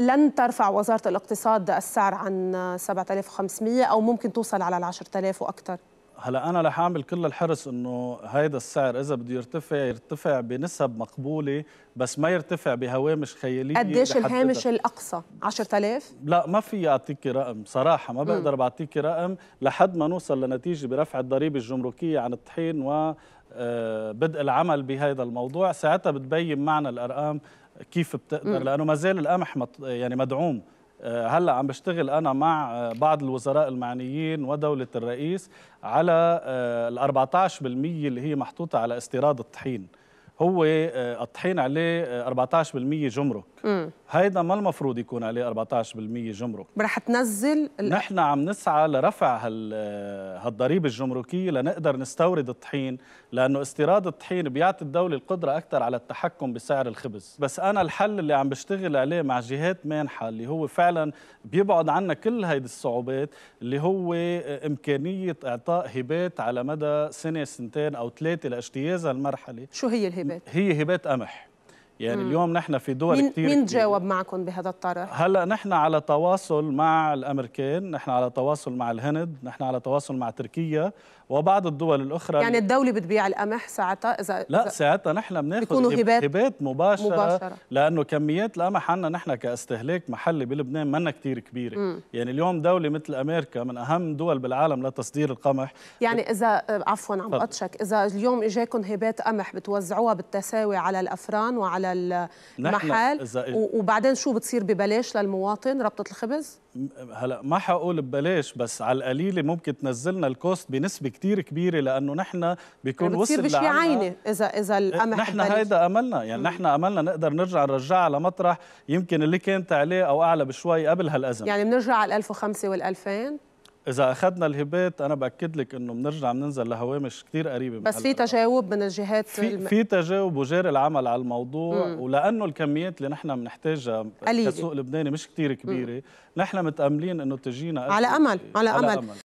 لن ترفع وزارة الاقتصاد السعر عن 7500 أو ممكن توصل على ال 10000 وأكثر هلا أنا رح أعمل كل الحرص إنه هيدا السعر إذا بده يرتفع يرتفع بنسب مقبولة بس ما يرتفع بهوامش خيالية قديش الهامش الأقصى 10000 لا ما في أعطيك رقم صراحة ما بقدر بعطيك رقم لحد ما نوصل لنتيجة برفع الضريبة الجمركية عن الطحين و آه، بدء العمل بهذا الموضوع ساعتها بتبين معنا الأرقام كيف بتقدر لانه ما زال القمح يعني مدعوم آه، هلا عم بشتغل انا مع آه، بعض الوزراء المعنيين ودوله الرئيس على آه، ال 14% اللي هي محطوطه على استيراد الطحين هو قطحين آه، عليه 14% آه، جمرك هيدا ما المفروض يكون عليه 14% جمرك رح تنزل نحن عم نسعى لرفع هال... آه، هالضريبه الجمركيه لنقدر نستورد الطحين لانه استيراد الطحين بيعطي الدوله القدره اكثر على التحكم بسعر الخبز بس انا الحل اللي عم بشتغل عليه مع جهات مانحه اللي هو فعلا بيبعد عنا كل هيدي الصعوبات اللي هو امكانيه اعطاء هبات على مدى سنه سنتين او ثلاثه لاجتياز هالمرحله شو هي الهبات هي هبات قمح يعني م. اليوم نحن في دول مين كثير مين تجاوب معكم بهذا الطرح؟ هلا نحن على تواصل مع الامريكان، نحن على تواصل مع الهند، نحن على تواصل مع تركيا وبعض الدول الاخرى يعني الدوله بتبيع القمح ساعتها اذا لا ساعتها نحن بناخذ هبات, هبات مباشرة, مباشره لانه كميات القمح عندنا نحن كاستهلاك محلي بلبنان منا كثير كبيره، م. يعني اليوم دوله مثل امريكا من اهم دول بالعالم لتصدير القمح يعني اذا عفوا عم بقطشك، اذا اليوم اجاكم هبات قمح بتوزعوها بالتساوي على الافران وعلى للمحل وبعدين شو بتصير ببلاش للمواطن ربطة الخبز؟ هلا ما حقول ببلاش بس على القليله ممكن تنزلنا الكوست بنسبه كتير كبيره لانه نحن بيكون يعني وصل بشي عينه اذا اذا إيه، القمح نحن هيدا املنا يعني نحن املنا نقدر نرجع نرجعها لمطرح يمكن اللي كانت عليه او اعلى بشوي قبل هالازمه يعني بنرجع على ال 1005 وال 2000 اذا اخذنا الهبات انا باكد لك انه بنرجع بننزل لهوامش كثير قريبه من بس في تجاوب من الجهات في, الم... في تجاوب وجاري العمل على الموضوع مم. ولانه الكميات اللي نحن بنحتاجها كسوق لبناني مش كثير كبيره مم. نحن متاملين انه تجينا على امل على, على أمل.